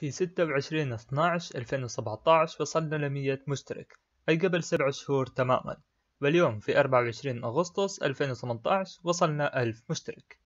في 26 12 2017 وصلنا ل 100 مشترك أي قبل سبع شهور تماما واليوم في 24 أغسطس 2018 وصلنا 1000 مشترك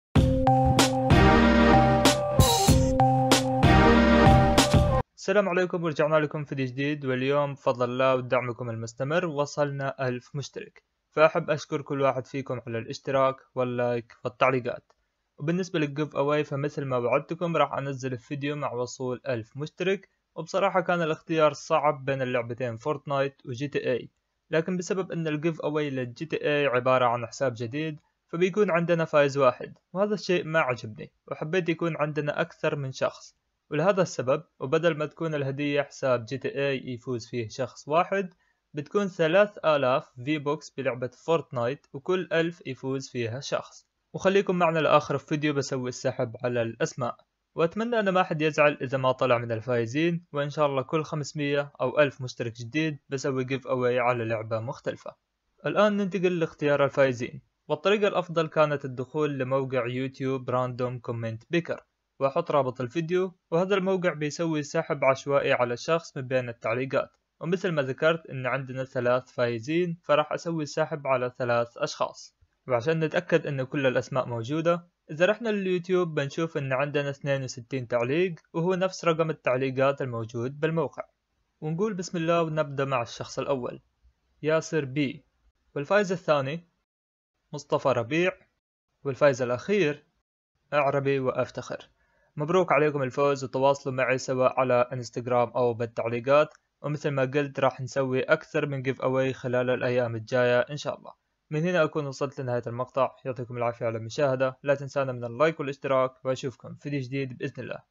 السلام عليكم ورجعنا لكم فيديو جديد واليوم بفضل الله ودعمكم المستمر وصلنا 1000 مشترك فأحب أشكر كل واحد فيكم على الاشتراك واللايك والتعليقات وبالنسبة للجيف اواي فمثل ما وعدتكم راح انزل الفيديو مع وصول ألف مشترك وبصراحة كان الاختيار صعب بين اللعبتين فورتنايت وجي تي اي لكن بسبب ان الجيف اواي للجي تي اي عبارة عن حساب جديد فبيكون عندنا فايز واحد وهذا الشيء ما عجبني وحبيت يكون عندنا أكثر من شخص ولهذا السبب وبدل ما تكون الهدية حساب جي تي اي يفوز فيه شخص واحد بتكون ثلاث آلاف في بوكس بلعبة فورتنايت وكل ألف يفوز فيها شخص وخليكم معنا لآخر فيديو بسوي السحب على الأسماء وأتمنى أن ما حد يزعل إذا ما طلع من الفايزين وإن شاء الله كل 500 أو 1000 مشترك جديد بسوي جيف أواي على لعبة مختلفة الآن ننتقل لاختيار الفايزين والطريقة الأفضل كانت الدخول لموقع يوتيوب راندوم كومنت بيكر وأحط رابط الفيديو وهذا الموقع بيسوي سحب عشوائي على الشخص من بين التعليقات ومثل ما ذكرت ان عندنا ثلاث فايزين فراح اسوي سحب على ثلاث اشخاص وعشان نتأكد ان كل الاسماء موجودة اذا رحنا لليوتيوب بنشوف ان عندنا 62 تعليق وهو نفس رقم التعليقات الموجود بالموقع ونقول بسم الله ونبدأ مع الشخص الاول ياسر بي والفائز الثاني مصطفى ربيع والفائز الاخير اعربي وافتخر مبروك عليكم الفوز وتواصلوا معي سواء على انستغرام او بالتعليقات ومثل ما قلت راح نسوي اكثر من جيف اواي خلال الايام الجاية ان شاء الله من هنا أكون وصلت لنهاية المقطع يعطيكم العافية على المشاهدة لا تنسانا من اللايك والاشتراك وأشوفكم في فيديو جديد بإذن الله